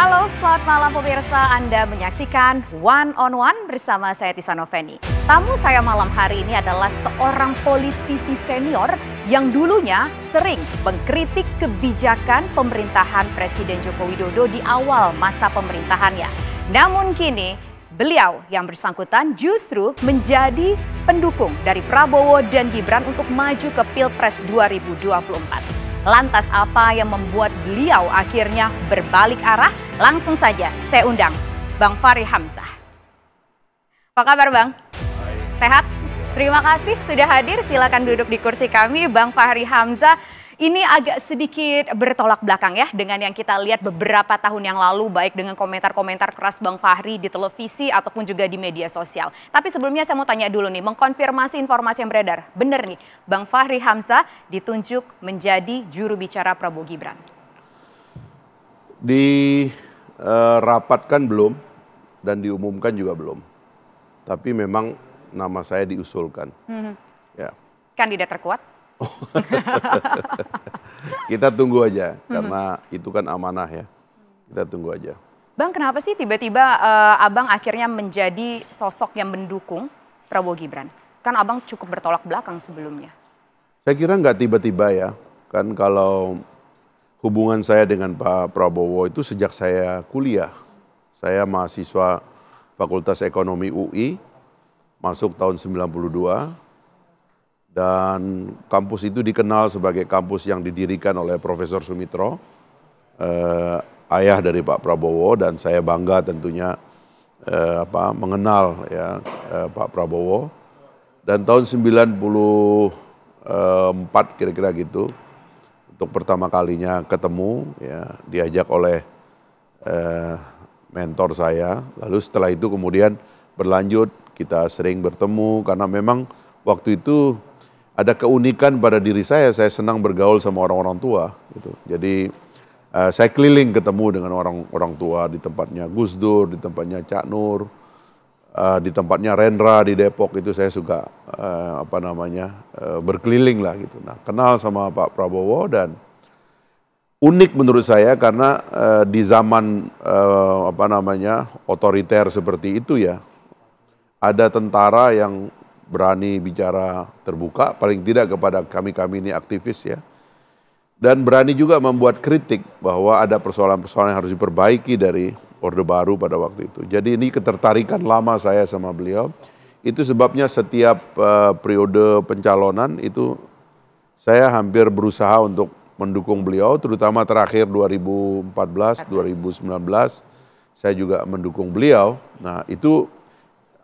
Halo, selamat malam pemirsa. Anda menyaksikan One on One bersama saya Tisa Noveni. Tamu saya malam hari ini adalah seorang politisi senior yang dulunya sering mengkritik kebijakan pemerintahan Presiden Joko Widodo di awal masa pemerintahannya. Namun kini beliau yang bersangkutan justru menjadi pendukung dari Prabowo dan Gibran untuk maju ke Pilpres 2024. Lantas apa yang membuat beliau akhirnya berbalik arah? Langsung saja saya undang Bang Fahri Hamzah. Apa kabar Bang? Sehat? Terima kasih sudah hadir. Silakan duduk di kursi kami Bang Fahri Hamzah ini agak sedikit bertolak belakang ya dengan yang kita lihat beberapa tahun yang lalu baik dengan komentar-komentar keras Bang Fahri di televisi ataupun juga di media sosial. Tapi sebelumnya saya mau tanya dulu nih, mengkonfirmasi informasi yang beredar. Benar nih, Bang Fahri Hamzah ditunjuk menjadi juru bicara Prabowo Gibran. Dirapatkan eh, belum dan diumumkan juga belum. Tapi memang nama saya diusulkan. Mm -hmm. Kandidat terkuat? kita tunggu aja karena hmm. itu kan amanah ya. Kita tunggu aja. Bang, kenapa sih tiba-tiba uh, abang akhirnya menjadi sosok yang mendukung Prabowo Gibran? Kan abang cukup bertolak belakang sebelumnya. Saya kira nggak tiba-tiba ya. Kan kalau hubungan saya dengan Pak Prabowo itu sejak saya kuliah. Saya mahasiswa Fakultas Ekonomi UI, masuk tahun 92, dan kampus itu dikenal sebagai kampus yang didirikan oleh Profesor Sumitro, eh, ayah dari Pak Prabowo dan saya bangga tentunya eh, apa mengenal ya eh, Pak Prabowo. Dan tahun 94 kira-kira gitu untuk pertama kalinya ketemu ya diajak oleh eh, mentor saya. Lalu setelah itu kemudian berlanjut kita sering bertemu karena memang waktu itu ada keunikan pada diri saya. Saya senang bergaul sama orang-orang tua. Gitu. Jadi uh, saya keliling ketemu dengan orang-orang tua di tempatnya Gus Dur, di tempatnya Cak Nur, uh, di tempatnya Rendra di Depok itu saya suka uh, apa namanya uh, berkeliling lah gitu. Nah kenal sama Pak Prabowo dan unik menurut saya karena uh, di zaman uh, apa namanya otoriter seperti itu ya ada tentara yang berani bicara terbuka, paling tidak kepada kami-kami ini aktivis ya. Dan berani juga membuat kritik bahwa ada persoalan-persoalan yang harus diperbaiki dari Orde Baru pada waktu itu. Jadi ini ketertarikan lama saya sama beliau. Itu sebabnya setiap uh, periode pencalonan itu saya hampir berusaha untuk mendukung beliau, terutama terakhir 2014, 2019. Saya juga mendukung beliau. Nah itu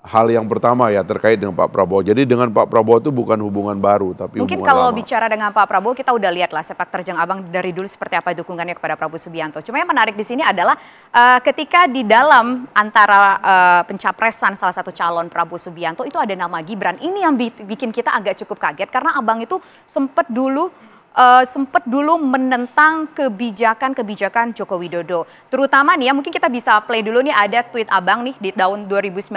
hal yang pertama ya terkait dengan Pak Prabowo. Jadi dengan Pak Prabowo itu bukan hubungan baru tapi Mungkin hubungan kalau lama. bicara dengan Pak Prabowo kita udah lah sepak terjang Abang dari dulu seperti apa dukungannya kepada Prabowo Subianto. Cuma yang menarik di sini adalah uh, ketika di dalam antara uh, pencapresan salah satu calon Prabowo Subianto itu ada nama Gibran. Ini yang bikin kita agak cukup kaget karena Abang itu sempat dulu uh, eh, sempat dulu menentang kebijakan-kebijakan Joko Widodo. Terutama nih ya mungkin kita bisa play dulu nih ada tweet Abang nih di tahun 2019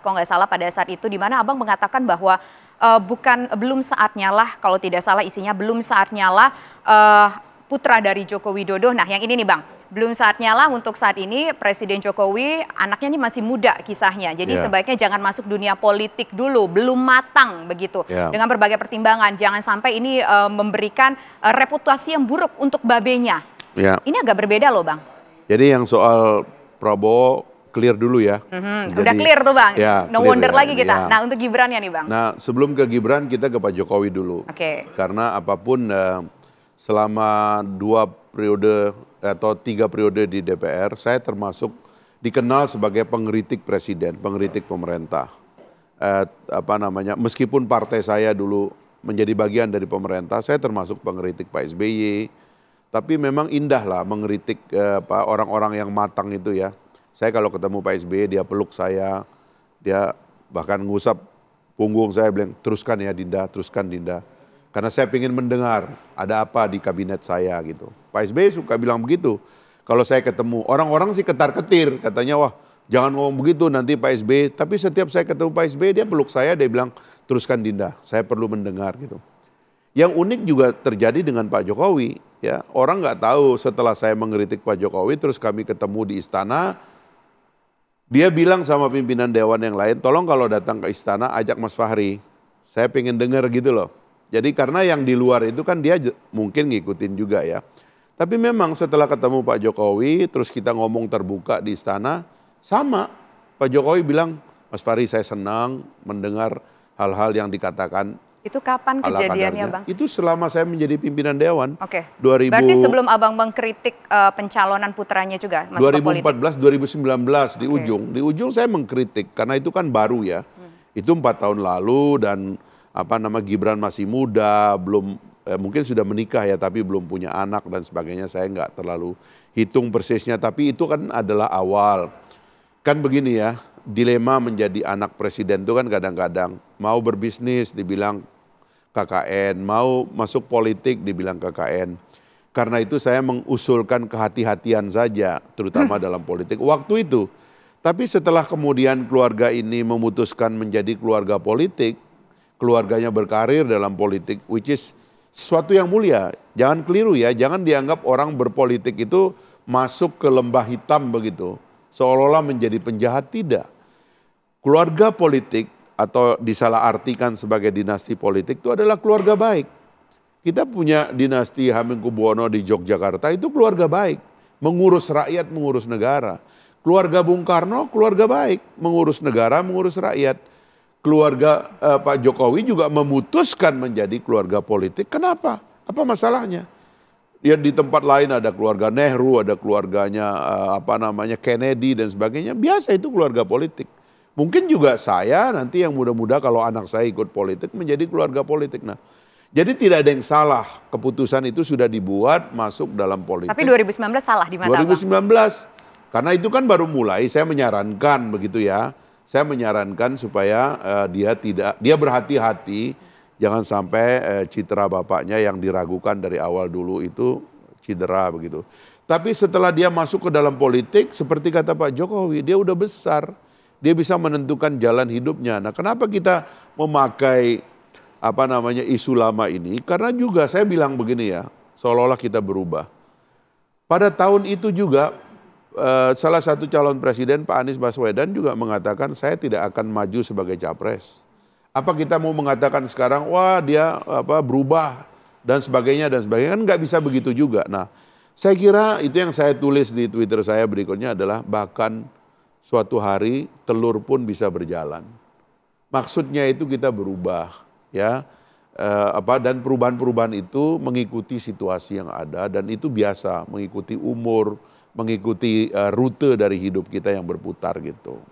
kalau nggak salah pada saat itu di mana Abang mengatakan bahwa uh, bukan belum saatnya lah kalau tidak salah isinya belum saatnya lah uh, putra dari Joko Widodo. Nah, yang ini nih Bang belum saatnya lah untuk saat ini Presiden Jokowi anaknya ini masih muda kisahnya. Jadi yeah. sebaiknya jangan masuk dunia politik dulu, belum matang begitu. Yeah. Dengan berbagai pertimbangan, jangan sampai ini uh, memberikan uh, reputasi yang buruk untuk babenya. Yeah. Ini agak berbeda loh, Bang. Jadi yang soal Prabowo clear dulu ya. Mm-hmm. Jadi, Udah clear tuh Bang. Ya, no clear, wonder yeah. lagi kita. Yeah. Nah, untuk Gibran ya nih Bang. Nah, sebelum ke Gibran kita ke Pak Jokowi dulu. Oke. Okay. Karena apapun uh, selama dua periode atau tiga periode di DPR, saya termasuk dikenal sebagai pengkritik presiden, pengkritik pemerintah. Eh, apa namanya? Meskipun partai saya dulu menjadi bagian dari pemerintah, saya termasuk pengkritik Pak SBY. Tapi memang indah lah mengkritik eh, orang-orang yang matang itu ya. Saya kalau ketemu Pak SBY dia peluk saya, dia bahkan ngusap punggung saya bilang teruskan ya Dinda, teruskan Dinda karena saya ingin mendengar ada apa di kabinet saya gitu. Pak SBY suka bilang begitu. Kalau saya ketemu, orang-orang sih ketar-ketir. Katanya, wah jangan ngomong begitu nanti Pak SBY. Tapi setiap saya ketemu Pak SBY, dia peluk saya, dia bilang, teruskan Dinda, saya perlu mendengar gitu. Yang unik juga terjadi dengan Pak Jokowi. ya Orang nggak tahu setelah saya mengkritik Pak Jokowi, terus kami ketemu di istana, dia bilang sama pimpinan dewan yang lain, tolong kalau datang ke istana ajak Mas Fahri. Saya pengen dengar gitu loh. Jadi karena yang di luar itu kan dia mungkin ngikutin juga ya. Tapi memang setelah ketemu Pak Jokowi, terus kita ngomong terbuka di istana, sama. Pak Jokowi bilang, Mas Fari saya senang mendengar hal-hal yang dikatakan itu kapan kejadiannya, Bang? Itu selama saya menjadi pimpinan dewan. Oke. Okay. Berarti sebelum Abang mengkritik uh, eh, pencalonan putranya juga, 2014 2019 di ujung. Di ujung saya mengkritik karena itu kan baru ya. Hmm. Itu empat tahun lalu dan apa nama Gibran masih muda, belum eh, mungkin sudah menikah ya tapi belum punya anak dan sebagainya saya nggak terlalu hitung persisnya tapi itu kan adalah awal. Kan begini ya, dilema menjadi anak presiden itu kan kadang-kadang mau berbisnis dibilang KKN, mau masuk politik dibilang KKN. Karena itu saya mengusulkan kehati-hatian saja terutama hmm. dalam politik waktu itu. Tapi setelah kemudian keluarga ini memutuskan menjadi keluarga politik, keluarganya berkarir dalam politik, which is sesuatu yang mulia. Jangan keliru ya, jangan dianggap orang berpolitik itu masuk ke lembah hitam begitu. Seolah-olah menjadi penjahat, tidak. Keluarga politik atau disalahartikan sebagai dinasti politik itu adalah keluarga baik. Kita punya dinasti Hamengkubuwono di Yogyakarta itu keluarga baik, mengurus rakyat, mengurus negara. Keluarga Bung Karno keluarga baik, mengurus negara, mengurus rakyat keluarga eh, Pak Jokowi juga memutuskan menjadi keluarga politik. Kenapa? Apa masalahnya? Ya di tempat lain ada keluarga Nehru, ada keluarganya eh, apa namanya Kennedy dan sebagainya. Biasa itu keluarga politik. Mungkin juga saya nanti yang muda-muda kalau anak saya ikut politik menjadi keluarga politik. Nah, jadi tidak ada yang salah. Keputusan itu sudah dibuat masuk dalam politik. Tapi 2019 salah di mana? 2019. Abang. Karena itu kan baru mulai, saya menyarankan begitu ya saya menyarankan supaya uh, dia tidak dia berhati-hati jangan sampai uh, citra bapaknya yang diragukan dari awal dulu itu cedera begitu. Tapi setelah dia masuk ke dalam politik seperti kata Pak Jokowi, dia udah besar. Dia bisa menentukan jalan hidupnya. Nah, kenapa kita memakai apa namanya isu lama ini? Karena juga saya bilang begini ya, seolah-olah kita berubah. Pada tahun itu juga Eh, salah satu calon presiden Pak Anies Baswedan juga mengatakan saya tidak akan maju sebagai capres. Apa kita mau mengatakan sekarang wah dia apa berubah dan sebagainya dan sebagainya kan nggak bisa begitu juga. Nah, saya kira itu yang saya tulis di Twitter saya berikutnya adalah bahkan suatu hari telur pun bisa berjalan. Maksudnya itu kita berubah ya. Eh, apa dan perubahan-perubahan itu mengikuti situasi yang ada dan itu biasa mengikuti umur, mengikuti eh, rute dari hidup kita yang berputar gitu